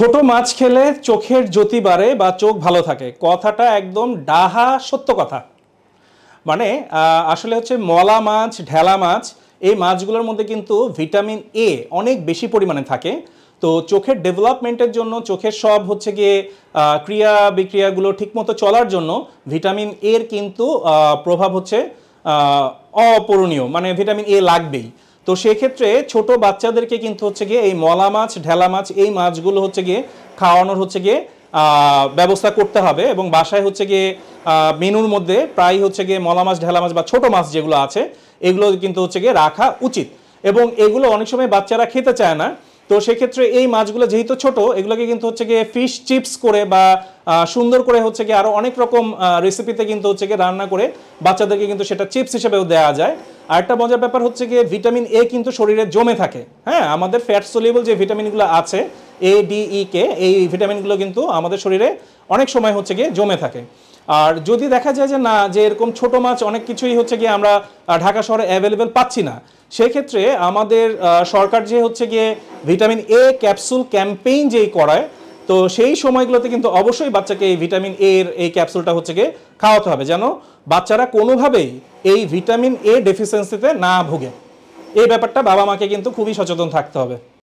ছোট মাছ খেলে চোখের জ্যোতি বাড়ে বা চোখ ভালো থাকে কথাটা একদম ডাহা সত্য কথা মানে আসলে হচ্ছে মলা মাছ ঢেলা মাছ এই মাছগুলোর মধ্যে কিন্তু ভিটামিন এ অনেক বেশি পরিমাণে থাকে তো চোখের ডেভেলপমেন্টের জন্য চোখের সব হচ্ছে গিয়ে ক্রিয়া বিক্রিয়াগুলো ঠিকমতো চলার জন্য ভিটামিন এর কিন্তু প্রভাব হচ্ছে অপূরণীয় মানে ভিটামিন এ লাগবেই তো সেক্ষেত্রে ছোট বাচ্চাদেরকে কিন্তু হচ্ছে গিয়ে এই মলা মাছ ঢেলা মাছ এই মাছগুলো হচ্ছে গিয়ে খাওয়ানোর হচ্ছে গিয়ে ব্যবস্থা করতে হবে এবং বাসায় হচ্ছে গিয়ে মেনুর মধ্যে প্রায় হচ্ছে গিয়ে মলা মাছ ঢেলা মাছ বা ছোট মাছ যেগুলো আছে এগুলো কিন্তু হচ্ছে গিয়ে রাখা উচিত এবং এগুলো অনেক সময় বাচ্চারা খেতে চায় না তো সেক্ষেত্রে এই মাছগুলো যেহেতু ছোট এগুলোকে কিন্তু হচ্ছে গিয়ে ফিশ চিপস করে বা সুন্দর করে হচ্ছে গিয়ে আরও অনেক রকম রেসিপিতে কিন্তু হচ্ছে গিয়ে রান্না করে বাচ্চাদেরকে কিন্তু সেটা চিপস হিসেবেও দেওয়া যায় আরেকটা মজার ব্যাপার হচ্ছে গিয়ে ভিটামিন এ কিন্তু শরীরে জমে থাকে হ্যাঁ আমাদের ফ্যাট সলিবল যে ভিটামিনগুলো আছে এ ডি ই কে এই ভিটামিনগুলো কিন্তু আমাদের শরীরে অনেক সময় হচ্ছে গিয়ে জমে থাকে আর যদি দেখা যায় যে না যে এরকম ছোট মাছ অনেক কিছুই হচ্ছে গিয়ে আমরা ঢাকা শহরে অ্যাভেলেবেল পাচ্ছি না সেক্ষেত্রে আমাদের সরকার যে হচ্ছে গিয়ে ভিটামিন এ ক্যাপসুল ক্যাম্পেইন যেই করায় তো সেই সময়গুলোতে কিন্তু অবশ্যই বাচ্চাকে এই ভিটামিন এর এই ক্যাপসুলটা হচ্ছে গিয়ে খাওয়াতে হবে যেন বাচ্চারা কোনোভাবেই এই ভিটামিন এ ডেফিসিয়েন্সিতে না ভুগে এই ব্যাপারটা বাবা মাকে কিন্তু খুবই সচেতন থাকতে হবে